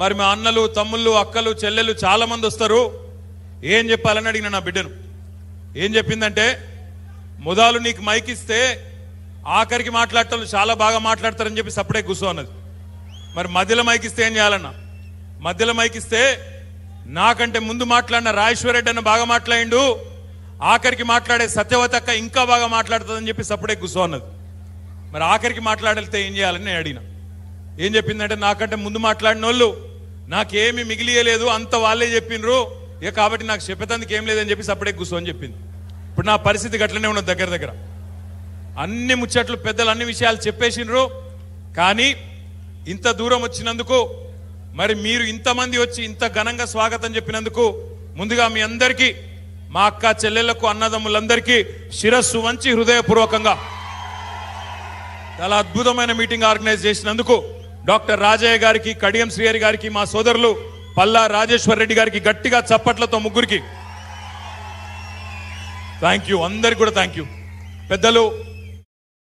మరి మా అన్నలు తమ్ముళ్ళు అక్కలు చెల్లెలు చాలా మంది వస్తారు ఏం చెప్పాలని అడిగిన నా బిడ్డను ఏం చెప్పిందంటే ముదాలు నీకు మైక్ ఇస్తే ఆఖరికి మాట్లాడటం చాలా బాగా మాట్లాడతారని చెప్పి సపరేట్ కూర్చో అన్నది మరి మధ్యలో మైక్ ఇస్తే ఏం చేయాలన్నా మధ్యలో మైక్ ఇస్తే నాకంటే ముందు మాట్లాడిన రాజేశ్వరరెడ్డి అన్న బాగా మాట్లాడిండు ఆఖరికి మాట్లాడే సత్యవత ఇంకా బాగా మాట్లాడుతుందని చెప్పి సపడే కూర్చో అన్నది మరి ఆఖరికి మాట్లాడితే ఏం చేయాలని నేను అడిగిన ఏం చెప్పిందంటే నాకంటే ముందు మాట్లాడిన వాళ్ళు నాకేమి మిగిలియలేదు అంత వాళ్ళే చెప్పినరు ఇక కాబట్టి నాకు చెప్పేతందుకు ఏం లేదని చెప్పి అప్పుడే కూర్చో అని చెప్పింది ఇప్పుడు నా పరిస్థితి గట్లనే ఉన్నది దగ్గర దగ్గర అన్ని ముచ్చట్లు పెద్దలు అన్ని విషయాలు చెప్పేసినరు కానీ ఇంత దూరం వచ్చినందుకు మరి మీరు ఇంతమంది వచ్చి ఇంత ఘనంగా స్వాగతం చెప్పినందుకు ముందుగా మీ అందరికీ మా అక్క చెల్లెళ్లకు అన్నదమ్ములందరికీ శిరస్సు వంచి హృదయపూర్వకంగా చాలా అద్భుతమైన మీటింగ్ ఆర్గనైజ్ చేసినందుకు డాక్టర్ రాజయ్య గారికి కడియం శ్రీహరి గారికి మా సోదరులు పల్లా రాజేశ్వర్ రెడ్డి గారికి గట్టిగా చప్పట్లతో ముగ్గురికి థ్యాంక్ యూ అందరికి కూడా థ్యాంక్ యూ పెద్దలు